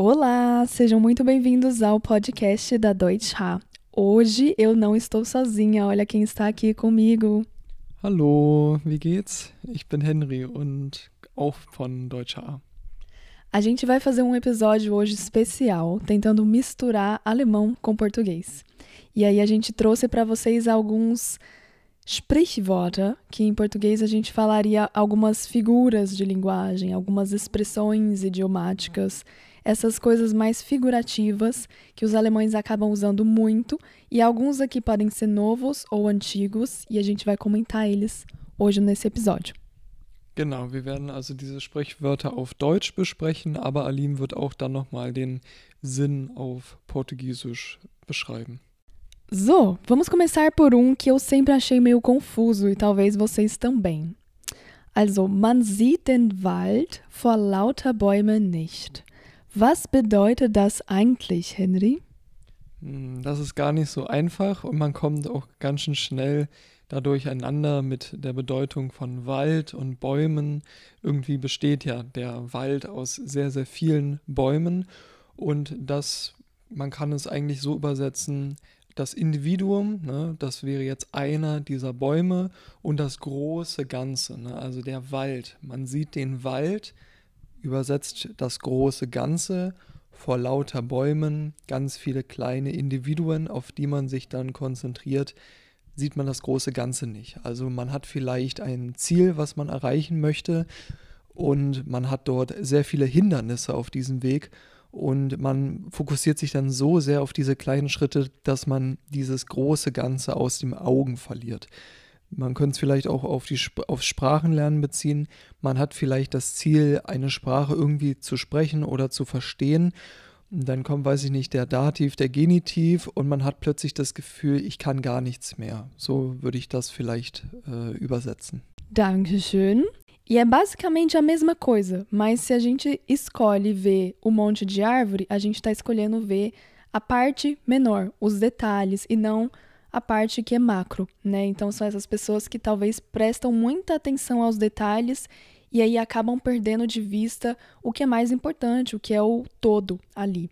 Olá, sejam muito bem-vindos ao podcast da Deutsche. Hoje eu não estou sozinha, olha quem está aqui comigo. Hallo, wie geht's? Ich bin Henry und auch von Deutsche. A gente vai fazer um episódio hoje especial, tentando misturar alemão com português. E aí a gente trouxe para vocês alguns Sprichworte, que em português a gente falaria algumas figuras de linguagem, algumas expressões idiomáticas, essas coisas mais figurativas que os alemães acabam usando muito, e alguns aqui podem ser novos ou antigos, e a gente vai comentar eles hoje nesse episódio. Genau, wir werden also diese Sprichwörter auf Deutsch besprechen, aber Aline wird auch dann nochmal den Sinn auf Portugiesisch beschreiben. So, vamos começar por um que eu sempre achei meio confuso e talvez vocês também. Also, man sieht den Wald vor lauter Bäumen nicht. Was bedeutet das eigentlich, Henry? Hm, das ist gar nicht so einfach und man kommt auch ganz schön schnell da durcheinander mit der Bedeutung von Wald und Bäumen. Irgendwie besteht ja der Wald aus sehr, sehr vielen Bäumen und das, man kann es eigentlich so übersetzen, das Individuum, ne, das wäre jetzt einer dieser Bäume und das große Ganze, ne, also der Wald. Man sieht den Wald, übersetzt das große Ganze vor lauter Bäumen, ganz viele kleine Individuen, auf die man sich dann konzentriert, sieht man das große Ganze nicht. Also man hat vielleicht ein Ziel, was man erreichen möchte und man hat dort sehr viele Hindernisse auf diesem Weg und man fokussiert sich dann so sehr auf diese kleinen Schritte, dass man dieses große Ganze aus dem Augen verliert. Man könnte es vielleicht auch auf die, aufs Sprachenlernen beziehen. Man hat vielleicht das Ziel, eine Sprache irgendwie zu sprechen oder zu verstehen. Und dann kommt, weiß ich nicht, der Dativ, der Genitiv und man hat plötzlich das Gefühl, ich kann gar nichts mehr. So würde ich das vielleicht äh, übersetzen. Dankeschön. E é basicamente a mesma coisa, mas se a gente escolhe ver o monte de árvore, a gente está escolhendo ver a parte menor, os detalhes, e não a parte que é macro, né? Então são essas pessoas que talvez prestam muita atenção aos detalhes e aí acabam perdendo de vista o que é mais importante, o que é o todo ali.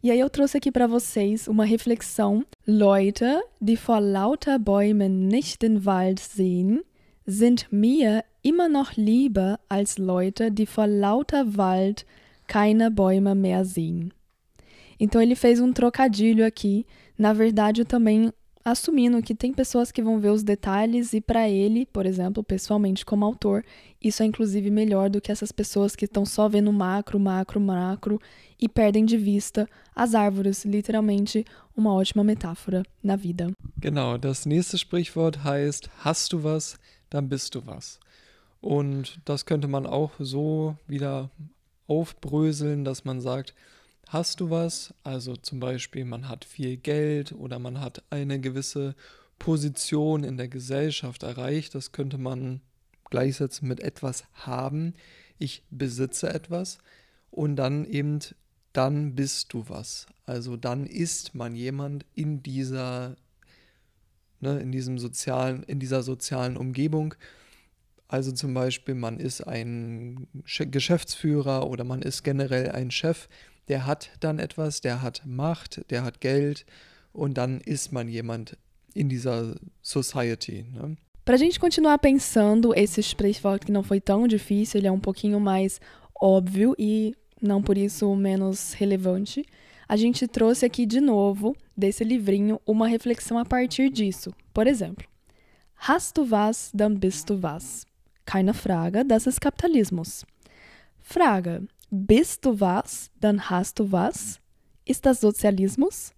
E aí eu trouxe aqui para vocês uma reflexão. Leute, die vor lauter Bäumen nicht den Wald sehen, sind mir immer noch lieber als Leute, die vor lauter Wald keine Bäume mehr sehen. Então ele fez um trocadilho aqui, na verdade também assumindo que tem pessoas que vão ver os detalhes e para ele, por exemplo, pessoalmente como autor, isso é inclusive melhor do que essas pessoas que estão só vendo macro, macro, macro e perdem de vista as Árvores, literalmente uma ótima metáfora na Vida. Genau, das nächste Sprichwort heißt hast du was, dann bist du was. Und das könnte man auch so wieder aufbröseln, dass man sagt, hast du was? Also zum Beispiel, man hat viel Geld oder man hat eine gewisse Position in der Gesellschaft erreicht. Das könnte man gleichsetzen mit etwas haben. Ich besitze etwas. Und dann eben, dann bist du was. Also dann ist man jemand in dieser, ne, in diesem sozialen, in dieser sozialen Umgebung. Also zum Beispiel, man ist ein Geschäftsführer oder man ist generell ein Chef, der hat dann etwas, der hat Macht, der hat Geld und dann ist man jemand in dieser Society. Ne? Para a gente continuar pensando, esse Sprichwort que não foi tão difícil, ele é um pouquinho mais óbvio e não por isso menos relevante, a gente trouxe aqui de novo, desse livrinho, uma reflexão a partir disso. Por exemplo, Hast du was, dann bist du was. keine Frage, das ist Kapitalismus. Frage, bist du was, dann hast du was? Ist das Sozialismus?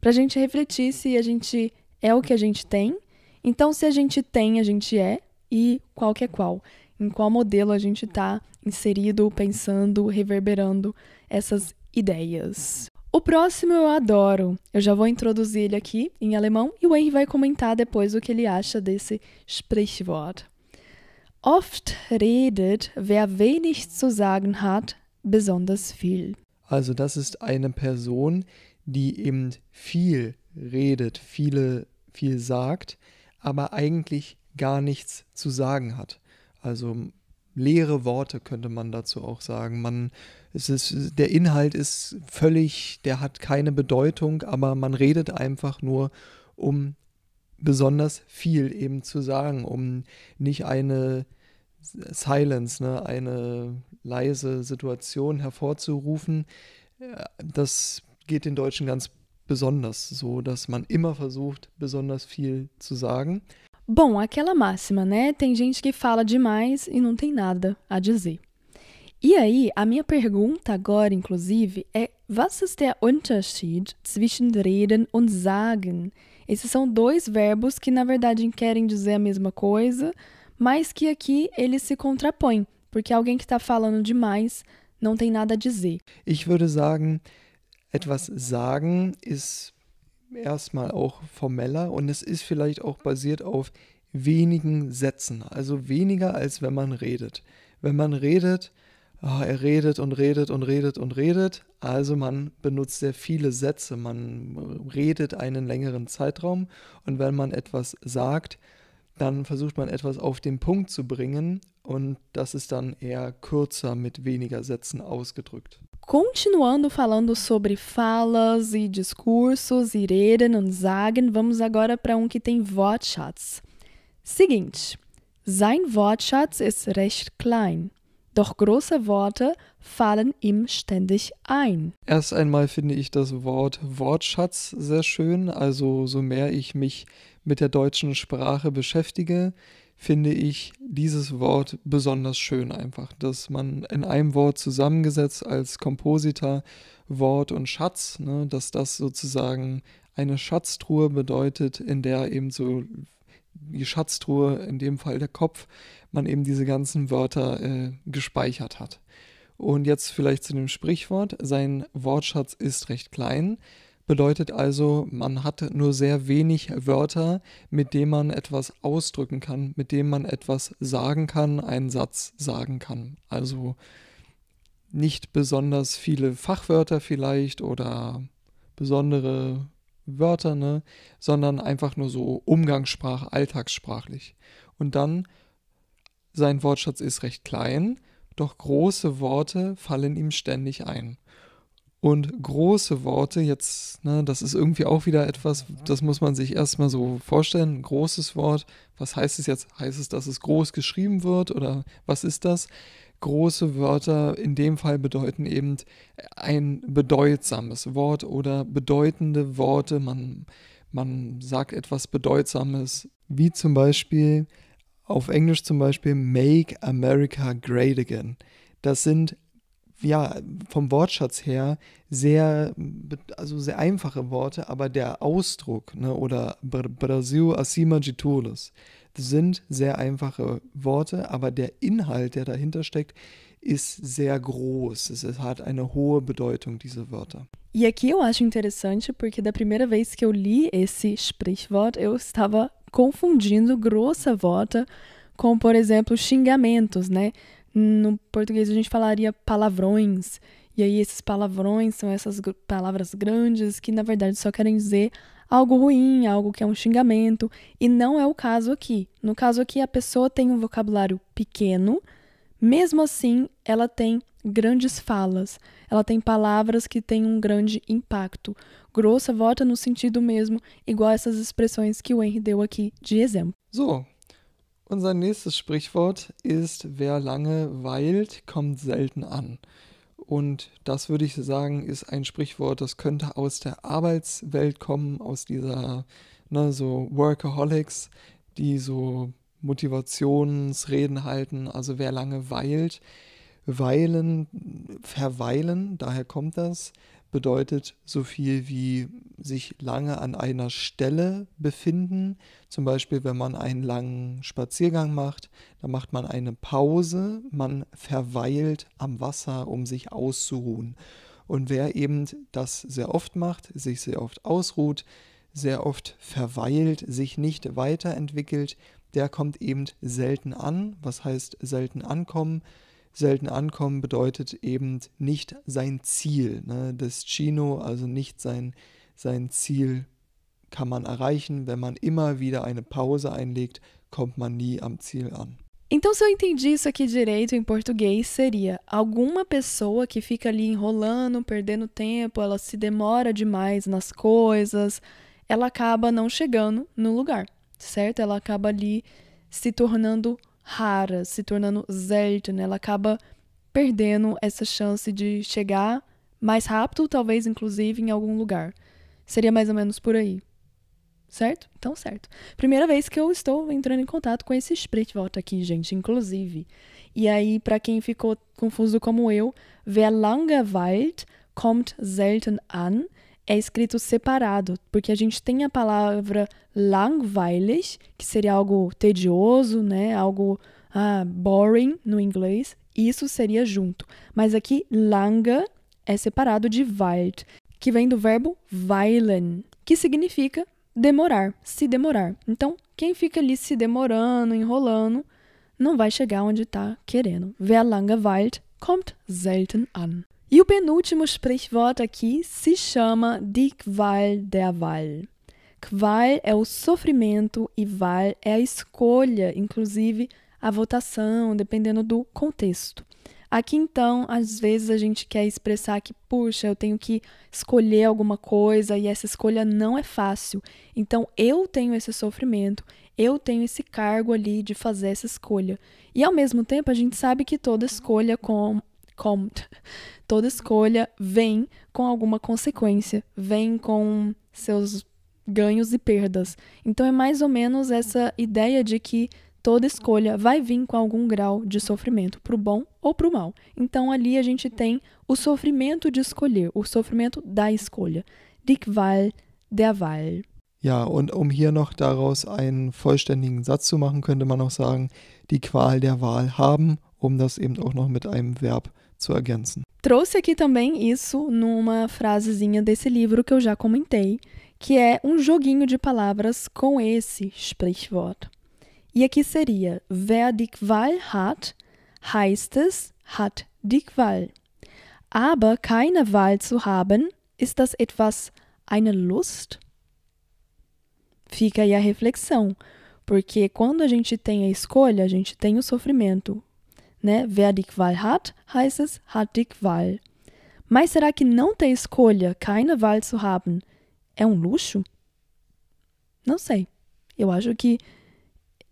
Para a gente refletir se a gente é o que a gente tem, então se a gente tem, a gente é, e qual que é qual em qual modelo a gente está inserido, pensando, reverberando essas ideias. O próximo eu adoro. Eu já vou introduzir ele aqui em alemão e o Henry vai comentar depois o que ele acha desse Sprichwort. Oft redet, wer wenig zu sagen hat, besonders viel. Also das ist eine Person, die eben viel redet, viele viel sagt, aber eigentlich gar nichts zu sagen hat. Also leere Worte könnte man dazu auch sagen. Man, es ist, der Inhalt ist völlig, der hat keine Bedeutung, aber man redet einfach nur, um besonders viel eben zu sagen, um nicht eine Silence, ne, eine leise Situation hervorzurufen, äh, das geht den Deutschen ganz besonders so, dass man immer versucht, besonders viel zu sagen. Bom, aquela máxima, né? Tem gente que fala demais e não tem nada a dizer. E aí, a minha pergunta agora, inclusive, é: Was ist der Unterschied zwischen reden und sagen? Esses são dois verbos que, na verdade, querem dizer a mesma coisa, mas que aqui ele se contrapõe, porque alguém que está falando demais não tem nada a dizer. Ich würde sagen, etwas sagen ist erstmal auch formeller und es ist vielleicht auch basiert auf wenigen Sätzen, also weniger als wenn man redet. Wenn man redet, oh, er redet und redet und redet und redet, also man benutzt sehr viele Sätze, man redet einen längeren Zeitraum und wenn man etwas sagt, dann versucht man etwas auf den Punkt zu bringen und das ist dann eher kürzer mit weniger Sätzen ausgedrückt. Continuando falando sobre falas e discursos e reden und sagen, vamos agora para um que tem Wortschatz. Seguinte, sein Wortschatz ist recht klein, doch große Worte fallen ihm ständig ein. Erst einmal finde ich das Wort Wortschatz sehr schön, also so mehr ich mich mit der deutschen Sprache beschäftige, finde ich dieses Wort besonders schön einfach, dass man in einem Wort zusammengesetzt als Kompositor Wort und Schatz, ne, dass das sozusagen eine Schatztruhe bedeutet, in der eben so die Schatztruhe, in dem Fall der Kopf, man eben diese ganzen Wörter äh, gespeichert hat. Und jetzt vielleicht zu dem Sprichwort, sein Wortschatz ist recht klein. Bedeutet also, man hat nur sehr wenig Wörter, mit denen man etwas ausdrücken kann, mit denen man etwas sagen kann, einen Satz sagen kann. Also nicht besonders viele Fachwörter vielleicht oder besondere Wörter, ne? sondern einfach nur so Umgangssprache, alltagssprachlich. Und dann, sein Wortschatz ist recht klein, doch große Worte fallen ihm ständig ein und große Worte, jetzt, ne, das ist irgendwie auch wieder etwas, das muss man sich erstmal so vorstellen. Ein großes Wort, was heißt es jetzt? Heißt es, dass es groß geschrieben wird oder was ist das? Große Wörter in dem Fall bedeuten eben ein bedeutsames Wort oder bedeutende Worte. Man, man sagt etwas Bedeutsames, wie zum Beispiel, auf Englisch zum Beispiel, Make America Great Again. Das sind ja, vom Wortschatz her sehr, also sehr einfache Worte, aber der Ausdruck, ne, oder Brasil acima de todos, sind sehr einfache Worte, aber der Inhalt, der dahinter steckt, ist sehr groß. Es hat eine hohe Bedeutung, diese Wörter. E aqui eu acho interessante porque da primeira vez que eu li esse Sprichwort, eu estava confundindo grossa Worte com, por exemplo, xingamentos, né? No português a gente falaria palavrões, e aí esses palavrões são essas palavras grandes que na verdade só querem dizer algo ruim, algo que é um xingamento, e não é o caso aqui. No caso aqui a pessoa tem um vocabulário pequeno, mesmo assim ela tem grandes falas, ela tem palavras que têm um grande impacto. Grossa volta no sentido mesmo, igual essas expressões que o Henry deu aqui de exemplo. Zo, Unser nächstes Sprichwort ist, wer lange weilt, kommt selten an. Und das würde ich sagen, ist ein Sprichwort, das könnte aus der Arbeitswelt kommen, aus dieser, ne, so Workaholics, die so Motivationsreden halten. Also wer lange weilt, weilen, verweilen, daher kommt das bedeutet so viel wie sich lange an einer Stelle befinden. Zum Beispiel, wenn man einen langen Spaziergang macht, dann macht man eine Pause, man verweilt am Wasser, um sich auszuruhen. Und wer eben das sehr oft macht, sich sehr oft ausruht, sehr oft verweilt, sich nicht weiterentwickelt, der kommt eben selten an, was heißt selten ankommen, selten ankommen bedeutet eben nicht sein Ziel. Ne? Das Chino, also nicht sein, sein Ziel kann man erreichen. Wenn man immer wieder eine Pause einlegt, kommt man nie am Ziel an. Então, se eu entendi isso aqui direito em português, seria alguma pessoa que fica ali enrolando, perdendo tempo, ela se demora demais nas coisas, ela acaba não chegando no lugar, certo? Ela acaba ali se tornando rara, se tornando selten, né? ela acaba perdendo essa chance de chegar mais rápido, talvez inclusive em algum lugar. Seria mais ou menos por aí. Certo? Então, certo. Primeira vez que eu estou entrando em contato com esse volta aqui, gente, inclusive. E aí, para quem ficou confuso como eu, wer lange weit kommt selten an é escrito separado, porque a gente tem a palavra langweilig, que seria algo tedioso, né? Algo ah, boring no inglês. Isso seria junto. Mas aqui langa é separado de weit, que vem do verbo weilen, que significa demorar, se demorar. Então, quem fica ali se demorando, enrolando, não vai chegar onde está querendo. Wer lange weilt, kommt selten an. E o penúltimo sprichwort aqui se chama Die Qual der Wahl. Qual é o sofrimento e Wahl é a escolha, inclusive a votação, dependendo do contexto. Aqui então, às vezes a gente quer expressar que, puxa, eu tenho que escolher alguma coisa e essa escolha não é fácil. Então eu tenho esse sofrimento, eu tenho esse cargo ali de fazer essa escolha. E ao mesmo tempo, a gente sabe que toda escolha com toda escolha vem com alguma consequência, vem com seus ganhos e perdas. Então é mais ou menos essa ideia de que toda escolha vai vir com algum grau de sofrimento, para o bom ou para o mal. Então ali a gente tem o sofrimento de escolher, o sofrimento da escolha. Die Qual der Wahl. Ja, und um hier noch daraus einen vollständigen Satz zu machen, könnte man noch sagen, die Qual der Wahl haben, um das eben auch noch mit einem Verb zu ergänzen. Trouxe aqui também isso numa frasezinha desse livro que eu já comentei, que é um joguinho de palavras com esse Sprichwort. E aqui seria: Wer die Qual hat, heißt es, hat die Qual. Aber keine Wahl zu haben, ist das etwas eine Lust? Fica aí a reflexão, porque quando a gente tem a escolha, a gente tem o sofrimento. né? Wer die Qual hat, heißt es, hat die Qual. Mas será que não ter escolha, keine Wahl zu haben, é um luxo? Não sei. Eu acho que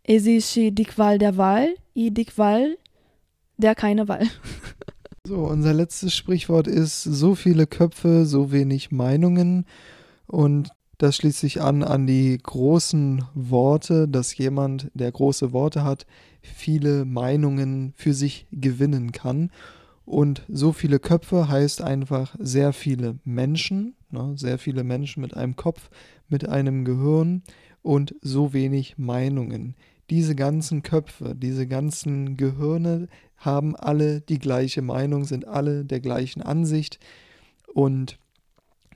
existe die Qual der Wahl e die Qual der keine Wahl. So, unser letztes Sprichwort ist so viele Köpfe, so wenig Meinungen. Und das schließt sich an an die großen Worte, dass jemand, der große Worte hat, viele Meinungen für sich gewinnen kann. Und so viele Köpfe heißt einfach sehr viele Menschen, ne, sehr viele Menschen mit einem Kopf, mit einem Gehirn und so wenig Meinungen. Diese ganzen Köpfe, diese ganzen Gehirne haben alle die gleiche Meinung, sind alle der gleichen Ansicht und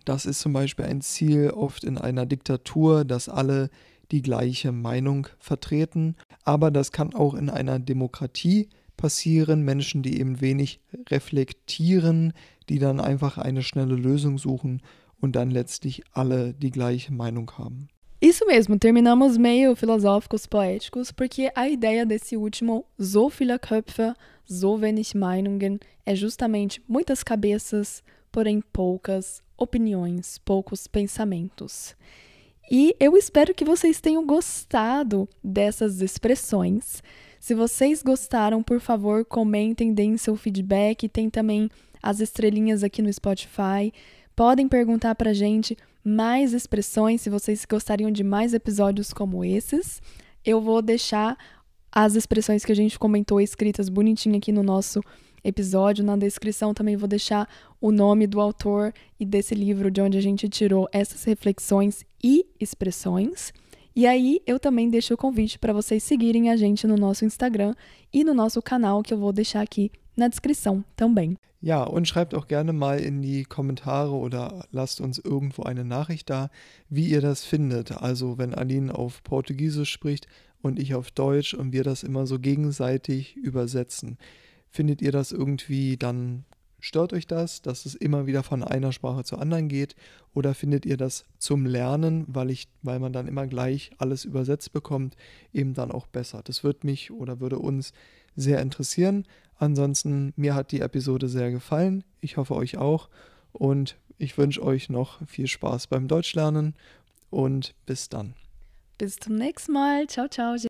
das ist zum Beispiel ein Ziel oft in einer Diktatur, dass alle die gleiche Meinung vertreten. Aber das kann auch in einer Demokratie passieren. Menschen, die eben wenig reflektieren, die dann einfach eine schnelle Lösung suchen und dann letztlich alle die gleiche Meinung haben. Isso mesmo, terminamos meio filosóficos poéticos, porque a ideia desse último, so viele Köpfe, so wenig Meinungen, é justamente muitas cabeças, porém poucas opiniões, poucos pensamentos. E eu espero que vocês tenham gostado dessas expressões. Se vocês gostaram, por favor, comentem, deem seu feedback. Tem também as estrelinhas aqui no Spotify. Podem perguntar para gente mais expressões se vocês gostariam de mais episódios como esses. Eu vou deixar as expressões que a gente comentou escritas bonitinho aqui no nosso episódio. Na descrição também vou deixar o nome do autor e desse livro de onde a gente tirou essas reflexões e expressões. E aí eu também deixo o convite para vocês seguirem a gente no nosso Instagram e no nosso canal que eu vou deixar aqui na descrição também. Ja, und schreibt auch gerne mal in die Kommentare oder lasst uns irgendwo eine Nachricht da, wie ihr das findet. Also wenn Aline auf Portugiesisch spricht und ich auf Deutsch und wir das immer so gegenseitig übersetzen. Findet ihr das irgendwie dann Stört euch das, dass es immer wieder von einer Sprache zur anderen geht? Oder findet ihr das zum Lernen, weil, ich, weil man dann immer gleich alles übersetzt bekommt, eben dann auch besser? Das würde mich oder würde uns sehr interessieren. Ansonsten, mir hat die Episode sehr gefallen. Ich hoffe euch auch. Und ich wünsche euch noch viel Spaß beim Deutschlernen. Und bis dann. Bis zum nächsten Mal. Ciao, ciao.